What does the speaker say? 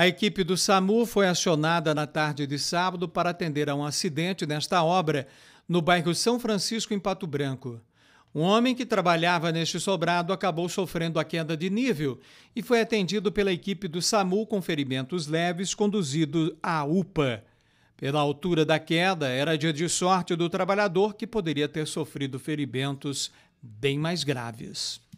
A equipe do SAMU foi acionada na tarde de sábado para atender a um acidente nesta obra, no bairro São Francisco, em Pato Branco. Um homem que trabalhava neste sobrado acabou sofrendo a queda de nível e foi atendido pela equipe do SAMU com ferimentos leves, conduzido à UPA. Pela altura da queda, era dia de sorte do trabalhador que poderia ter sofrido ferimentos bem mais graves.